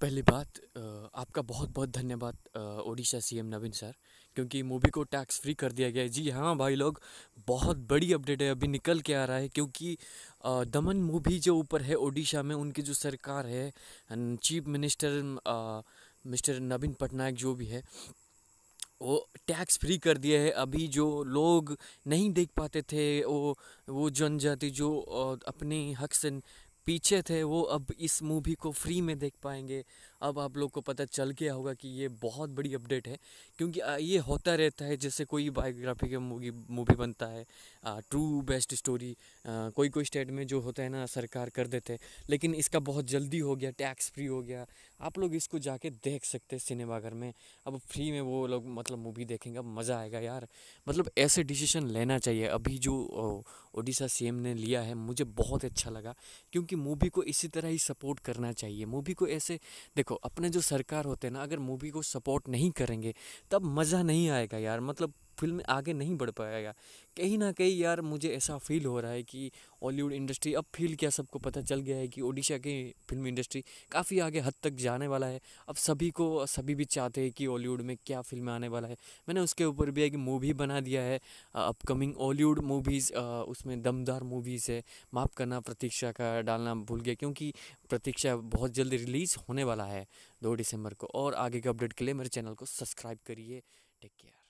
पहली बात आपका बहुत बहुत धन्यवाद ओडिशा सीएम नवीन सर क्योंकि मूवी को टैक्स फ्री कर दिया गया है जी हाँ भाई लोग बहुत बड़ी अपडेट है अभी निकल के आ रहा है क्योंकि दमन मूवी जो ऊपर है ओडिशा में उनकी जो सरकार है chief minister mister Naveen Patnaik जो भी है वो टैक्स फ्री कर दिया है अभी जो लोग नहीं देख पाते थे वो वो जनजाति जो अपने हक से पीछे थे वो अब इस मूवी को फ्री में देख पाएंगे अब आप लोग को पता चल गया होगा कि ये बहुत बड़ी अपडेट है क्योंकि ये होता रहता है जैसे कोई बायोग्राफी का मूवी मूवी बनता है ट्रू बेस्ट स्टोरी कोई कोई स्टेट में जो होता है ना सरकार कर देते हैं लेकिन इसका बहुत जल्दी हो गया टैक्स फ्री हो गया आप लोग इसको जाके देख सकते हैं सिनेमाघर में अब फ्री में वो लोग मतलब मूवी देखेंगे मज़ा आएगा यार मतलब ऐसे डिसीजन लेना चाहिए अभी जो ओडिशा सी ने लिया है मुझे बहुत अच्छा लगा क्योंकि कि मूवी को इसी तरह ही सपोर्ट करना चाहिए मूवी को ऐसे देखो अपने जो सरकार होते हैं ना अगर मूवी को सपोर्ट नहीं करेंगे तब मज़ा नहीं आएगा यार मतलब फ़िल्म आगे नहीं बढ़ पाएगा कहीं ना कहीं यार मुझे ऐसा फील हो रहा है कि हॉलीवुड इंडस्ट्री अब फील क्या सबको पता चल गया है कि ओडिशा की फिल्म इंडस्ट्री काफ़ी आगे हद तक जाने वाला है अब सभी को सभी भी चाहते हैं कि हॉलीवुड में क्या फिल्म आने वाला है मैंने उसके ऊपर भी एक मूवी बना दिया है अपकमिंग हॉलीवुड मूवीज़ उसमें दमदार मूवीज़ है माफ़ करना प्रतीक्षा का डालना भूल गया क्योंकि प्रतीक्षा बहुत जल्दी रिलीज़ होने वाला है दो दिसंबर को और आगे के अपडेट के लिए मेरे चैनल को सब्सक्राइब करिए टेक केयर